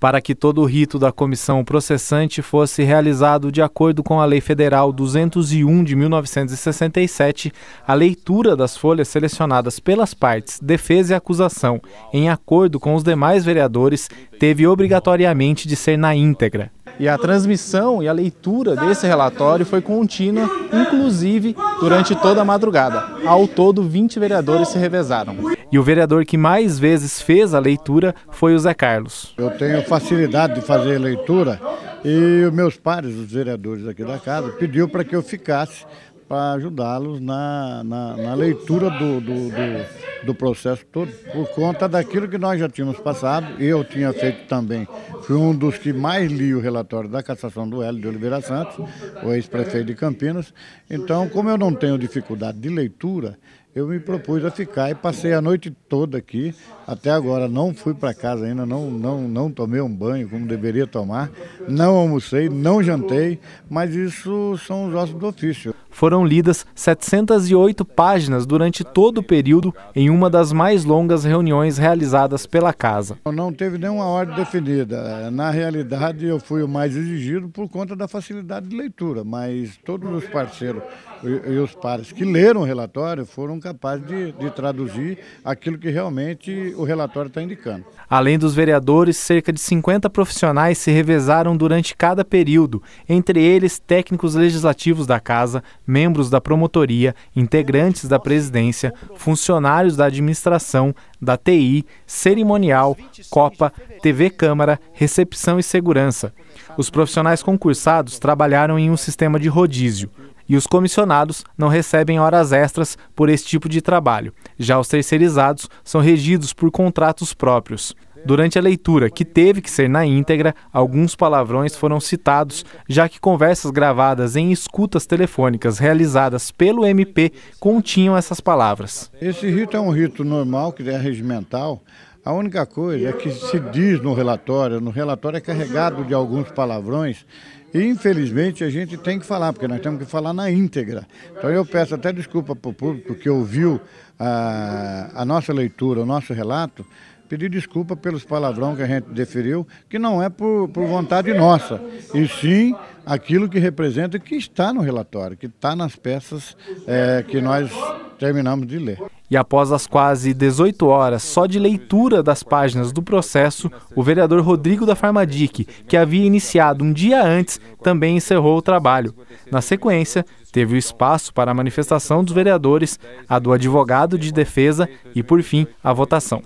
para que todo o rito da comissão processante fosse realizado de acordo com a Lei Federal 201 de 1967, a leitura das folhas selecionadas pelas partes, defesa e acusação, em acordo com os demais vereadores, teve obrigatoriamente de ser na íntegra. E a transmissão e a leitura desse relatório foi contínua, inclusive durante toda a madrugada. Ao todo, 20 vereadores se revezaram. E o vereador que mais vezes fez a leitura foi o Zé Carlos. Eu tenho facilidade de fazer leitura e os meus pares, os vereadores aqui da casa, pediu para que eu ficasse para ajudá-los na, na, na, leitura do, do, do, do, processo todo, por conta daquilo que nós já tínhamos passado, eu tinha feito também. Fui um dos que mais li o relatório da cassação do Hélio de Oliveira Santos, o ex-prefeito de Campinas. Então, como eu não tenho dificuldade de leitura, eu me propus a ficar e passei a noite toda aqui. Até agora não fui para casa ainda, não, não, não tomei um banho como deveria tomar, não almocei, não jantei, mas isso são os ossos do ofício. Foram lidas 708 páginas durante todo o período em uma das mais longas reuniões realizadas pela casa. Não teve nenhuma ordem definida. Na realidade, eu fui o mais exigido por conta da facilidade de leitura, mas todos os parceiros e os pares que leram o relatório foram capazes de, de traduzir aquilo que realmente o relatório está indicando. Além dos vereadores, cerca de 50 profissionais se revezaram durante cada período, entre eles técnicos legislativos da Casa, membros da promotoria, integrantes da presidência, funcionários da administração, da TI, cerimonial, Copa, TV Câmara, recepção e segurança. Os profissionais concursados trabalharam em um sistema de rodízio e os comissionados não recebem horas extras por esse tipo de trabalho. Já os terceirizados são regidos por contratos próprios. Durante a leitura, que teve que ser na íntegra, alguns palavrões foram citados, já que conversas gravadas em escutas telefônicas realizadas pelo MP continham essas palavras. Esse rito é um rito normal, que é regimental. A única coisa é que se diz no relatório, no relatório é carregado de alguns palavrões e infelizmente a gente tem que falar, porque nós temos que falar na íntegra. Então eu peço até desculpa para o público que ouviu a, a nossa leitura, o nosso relato, pedir desculpa pelos palavrões que a gente deferiu, que não é por, por vontade nossa, e sim aquilo que representa e que está no relatório, que está nas peças é, que nós terminamos de ler. E após as quase 18 horas só de leitura das páginas do processo, o vereador Rodrigo da Farmadique que havia iniciado um dia antes, também encerrou o trabalho. Na sequência, teve o espaço para a manifestação dos vereadores, a do advogado de defesa e, por fim, a votação.